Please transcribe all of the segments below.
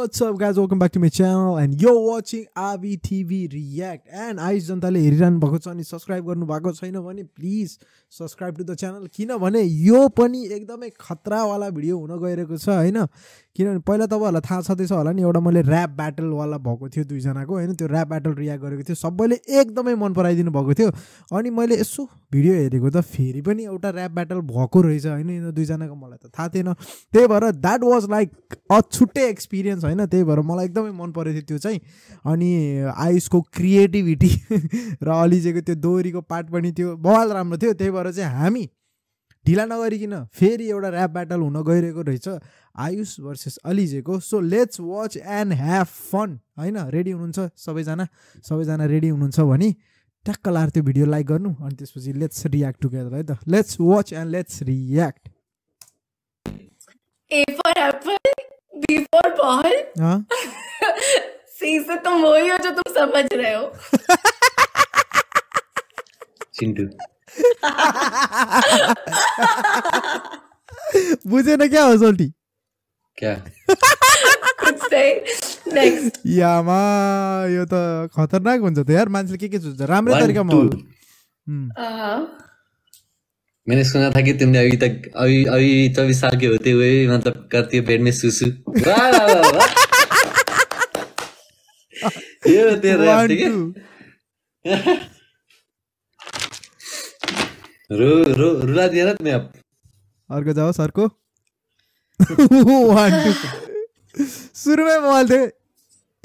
Watts up guys welcome back to my channel and यो watching आबी TV react and Ayush जनताले हेरिरहनु भएको छ अनि सब्सक्राइब गर्नुभएको छैन भने please subscribe to the channel किनभने यो पनि एकदमै खतरावाला भिडियो हुन गइरहेको छ होइन किनभने पहिला तपाईँहरूलाई थाहा छँदैछ होला नि एउटा मैले ऱ्याप ब्याटलवाला भएको थियो दुईजनाको होइन त्यो ऱ्याप ब्याटल रियाक्ट गरेको थियो सबैले एकदमै मन पराइदिनु भएको थियो अनि मैले यसो भिडियो हेरेको त फेरि पनि एउटा ऱ्याप ब्याटल भएको रहेछ होइन यिनीहरू दुईजनाको मलाई त थाहा थिएन त्यही भएर द्याट वाज लाइक अ छुट्टै एक्सपिरियन्स होइन त्यही भएर मलाई एकदमै मन परेको थियो त्यो चाहिँ अनि आयुषको क्रिएटिभिटी र अलिजेको त्यो दोहोरीको पार्ट पनि थियो बवाल राम्रो थियो त्यही भएर चाहिँ हामी ढिला नगरिकन फेरि एउटा ऱ्याप ब्याटल हुन गइरहेको रहेछ आयुष भर्सेस अलिजेको so let's watch and have fun होइन रेडी हुनुहुन्छ सबैजना सबैजना रेडी हुनुहुन्छ भने ट्याक्क लाएर त्यो भिडियो लाइक गर्नु अनि त्यसपछि लेट्स रियाक्ट टुगेदर है त let's watch and let's react before पॉल हाँ तुम तो वही हो जो तुम समझ रहे हो मुझे ना क्या हो सोल्टी क्या यामा यो तो त खतरनाक हुन्छ त यार मान्छेले के के सोच्छ राम्रै तरिकामा मैंने सुना था कि तुमने अभी तक अभी अभी चौबीस साल के होते हुए मतलब करती है पेट में सुसु ये होते हैं ठीक है रो रो रुला दिया ना तुमने अब और क्या जाओ सर को शुरू में बोल दे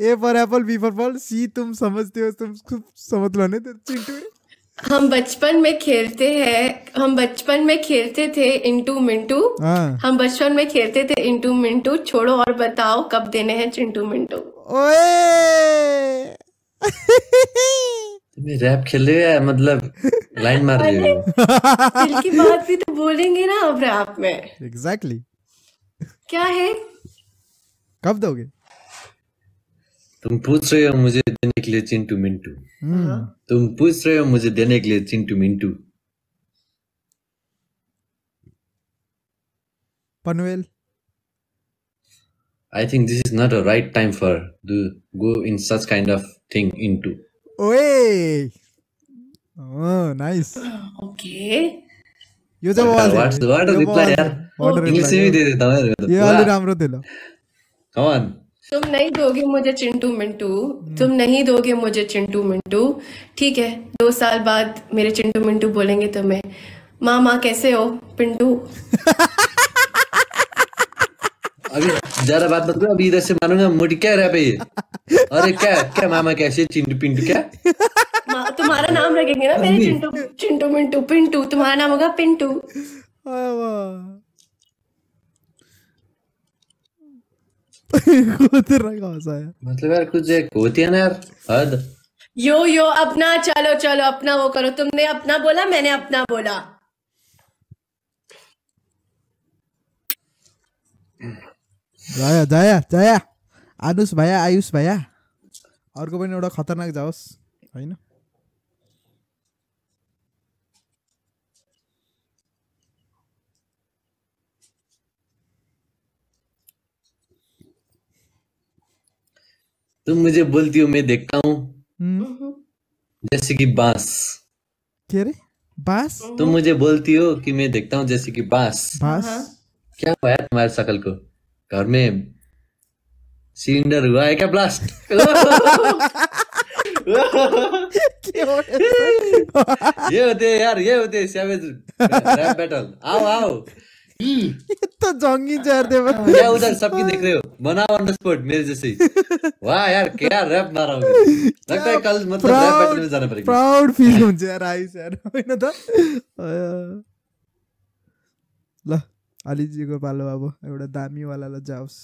A for apple B for ball C तुम समझते हो तुम समझ लो नहीं तो चिंटू हम बचपन में खेलते हैं हम बचपन में खेलते थे इंटू मिंटू हाँ। हम बचपन में खेलते थे इंटू मिंटू छोड़ो और बताओ कब देने हैं चिंटू मिंटू ओए रैप खेल रहे हैं मतलब लाइन मार रही हो दिल की बात भी तो बोलेंगे ना अब रैप में एग्जैक्टली exactly. क्या है कब दोगे तुम पूछ रहे हो मुझे देने के लिए चिंटू मिंटू तुम पूछ रहे हो मुझे देने के लिए Chintu Mintu Panvel I think this is not a right time for to go in such kind of thing into. Oy! Oh, nice. Okay. यो जब वाला व्हाट्स व्हाट रिप्लाई यार इंग्लिश में दे देता हूं यार ये वाली राम्रो दिलो कम ऑन तुम नहीं दोगे मुझे चिंटू मिंटू तुम हम्म। नहीं दोगे मुझे चिंटू मिंटू ठीक है दो साल बाद मेरे चिंटू मिंटू बोलेंगे तुम्हें माँ माँ कैसे हो पिंटू अभी ज्यादा बात मत करो अभी इधर से मानूंगा मुड़ क्या रहा भाई अरे क्या क्या मामा कैसे चिंटू पिंटू क्या तुम्हारा नाम रखेंगे ना मेरे चिंटू चिंटू मिंटू पिंटू तुम्हारा नाम होगा पिंटू मतलब यार कुछ एक होती है ना यार हद यो यो अपना चलो चलो अपना वो करो तुमने अपना बोला मैंने अपना बोला जाया जाया जाया आनुस भैया आयुष भैया अर्को पनि एउटा खतरनाक जाओस् होइन तुम मुझे बोलती हो मैं देखता हूँ हम्म। हम्म। जैसे कि बांस रे बांस हम्म। तुम मुझे बोलती हो कि मैं देखता हूँ जैसे कि बांस बांस हाँ। क्या हुआ तुम्हारे शकल को घर में सिलेंडर हुआ है क्या ब्लास्ट ये होते यार ये होते बैटल आओ आओ ये तो जोंगी जहर दे बस क्या उधर सबकी देख रहे हो बना ऑन द स्पॉट मेरे जैसे वाह यार क्या रैप मारा हूं लगता है कल मतलब रैप बैटल में जाना पड़ेगा प्राउड फील हो जा आई सर ना था ल अली जी को पालो बाबू एउटा दामी वाला ल जाओस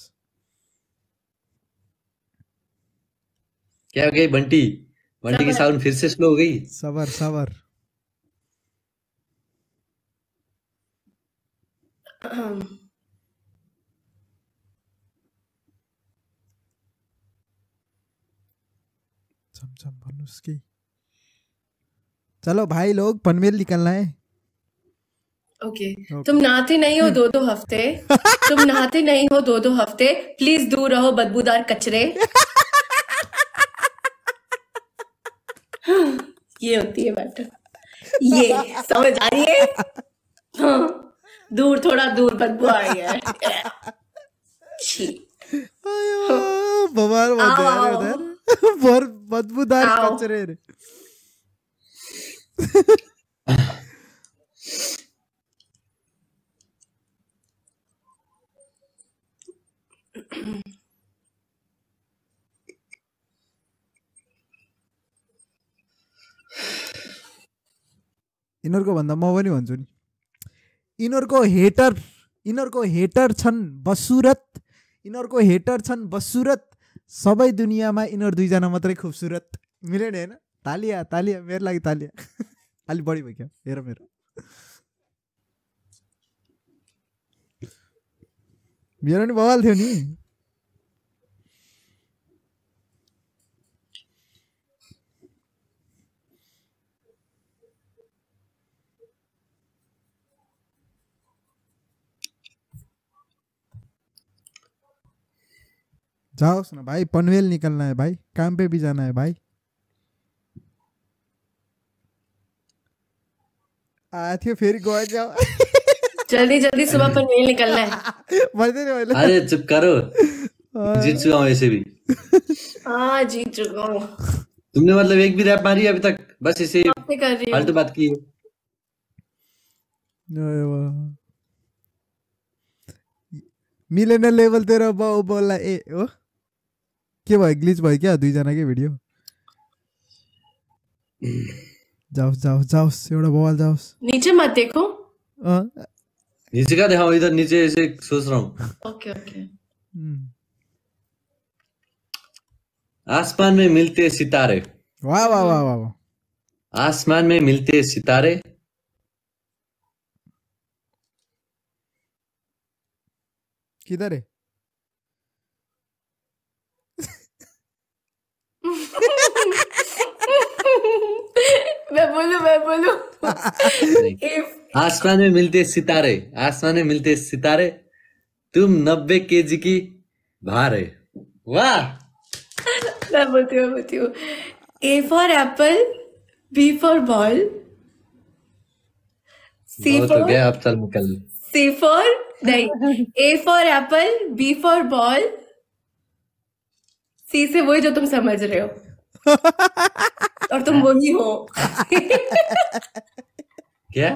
क्या हो गई बंटी बंटी की साउंड फिर से स्लो हो गई सबर सबर उसकी चलो भाई लोग पनवेल निकलना है ओके okay. okay. तुम नहाते नहीं हो दो दो हफ्ते तुम नहाते नहीं हो दो दो हफ्ते प्लीज दूर रहो बदबूदार कचरे ये होती है बैटर ये समझ आ रही है हाँ दूर थोड़ा दूर बदबू आ गया बवाल मत यार उधर बहुत बदबूदार कचरे रे यिनीहरूको भन्दा म पनि भन्छु नि यिनीहरूको हेटर यिनीहरूको हेटर छन् बसुरत यिनीहरूको हेटर छन् बसुरत सबै दुनियाँमा यिनीहरू दुईजना मात्रै खुबसुरत मिल्यो नि होइन तालिया तालिया मेरो लागि तालिया अलिक बढी भइक्यो हेर मेरो मेरो नि थियो नि जाओ सुना भाई पनवेल निकलना है भाई काम पे भी जाना है भाई आथियो फिर गोवा जाओ जल्दी जल्दी सुबह पनवेल निकलना है मजे नहीं अरे चुप करो जीत चुका हूँ ऐसे भी हाँ जीत चुका हूँ तुमने मतलब एक भी रैप मारी अभी तक बस इसे फालतू तो बात की है मिलेनियल लेवल तेरा बाबू बोला ए ओ के भाई ग्लिच भाई क्या दुई जनाकै भिडियो जाओस् जाओस् जाओस् एउटा बवाल जाओस् नीचे मत देखो हाँ? नीचे का देखा इधर नीचे ऐसे सोच रहा हूं ओके ओके हम्म। आसमान में मिलते सितारे वाह वाह वाह वाह आसमान में मिलते सितारे किधर है बोलो मैं बोलो आसमान में मिलते सितारे आसमान में मिलते सितारे तुम नब्बे के जी की भार है वाह मैं बोलती हूँ बोलती हूँ A for apple B for ball C for गया आप चल निकल सी फॉर नहीं A for apple B for ball C से वही जो तुम समझ रहे हो और तुम वही हो क्या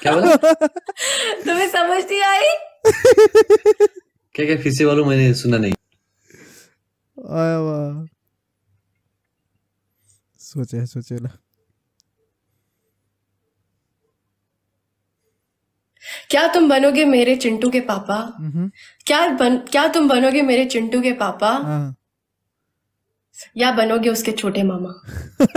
क्या बोला तुम्हें समझ नहीं आई क्या क्या फिर से बोलो मैंने सुना नहीं आया वाह सोचे सोचे ना क्या तुम बनोगे मेरे चिंटू के पापा हम्म। क्या बन क्या तुम बनोगे मेरे चिंटू के पापा हाँ। या बनोगे उसके छोटे मामा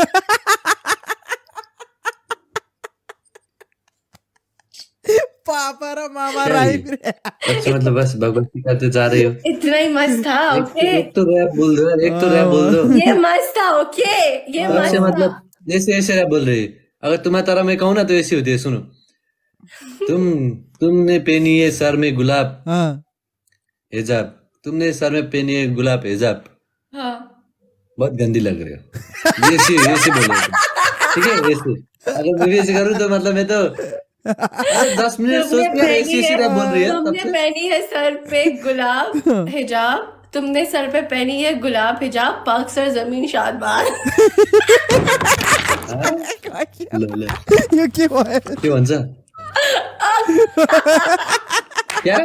पापा मामा अच्छा मतलब बस भगवत की करते तो जा रहे हो इतना ही मस्त था ओके एक तो रैप बोल दो एक तो रैप बोल दो ये मस्त था ओके ये अच्छा, मस्त मतलब जैसे ऐसे रैप बोल रही अगर तुम्हारा तारा मैं कहूँ ना तो ऐसी होती है सुनो तुम तुमने पहनी है सर में गुलाब हाँ। हिजाब तुमने सर में पहनी है गुलाब हिजाब बहुत गंदी लग रही हो ये सी ये सी बोलो ठीक है ये सी अगर मैं भी ऐसे करूँ तो मतलब मैं तो दस मिनट सोच कर ऐसी सी बोल रही है तुमने पहनी है सर पे गुलाब हिजाब तुमने सर पे पहनी है गुलाब हिजाब पाक सर जमीन शादबार हाँ। ये क्यों है क्यों अंसा क्या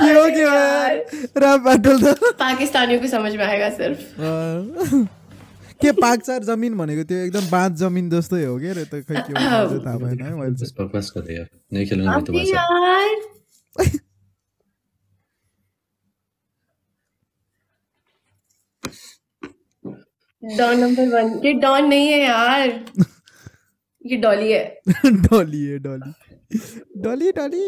क्यों क्यों रब बदल दो पाकिस्तानियों को समझ में आएगा सिर्फ हाँ। के पाक्सार जमिन भनेको त्यो एकदम बाँध जमिन जस्तै हो के रे त तो खै के हो थाहा भएन है मैले चाहिँ बकवास गरे यार नै खेल्नु भयो तपाईँ डॉन नंबर वन ये डॉन नहीं है यार ये डॉली है डॉली है डॉली डॉली डॉली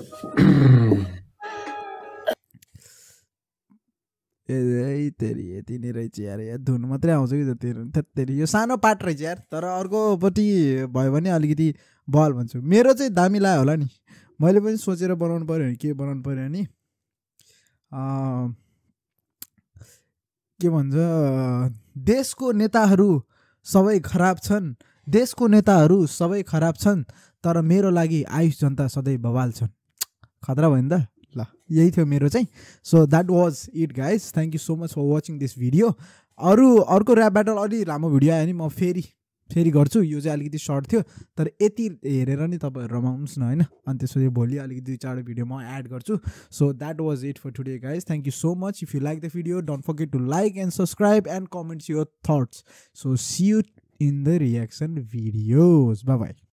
ए यति यति रहेछ यार यहाँ धुन मात्रै आउँछ कि जति यो सानो पार्ट रहेछ यार तर अर्कोपट्टि भयो भने अलिकति बल भन्छु मेरो चाहिँ दामी लाग्यो होला नि मैले पनि सोचेर बनाउनु पऱ्यो भने के बनाउनु पऱ्यो भने के भन्छ देशको नेताहरू सबै खराब छन् देशको नेताहरू सबै खराब छन् तर मेरो लागि आयुष जनता सधैँ बवाल छन् खतरा भयो नि त ल यही थियो मेरो चाहिँ so that was it guys thank you so much for watching this video अरू अर्को ऱ्याप ब्याटल अलि लामो भिडियो आयो नि म फेरि फेरि गर्छु यो चाहिँ अलिकति सर्ट थियो तर यति हेरेर नि तपाईँहरू रमाउनुहोस् न होइन अनि त्यसपछि भोलि अलिकति दुई चारवटा भिडियो म एड गर्छु so that was it for today guys thank you so much if you like the video don't forget to like and subscribe and comments your thoughts so see you in the reaction videos by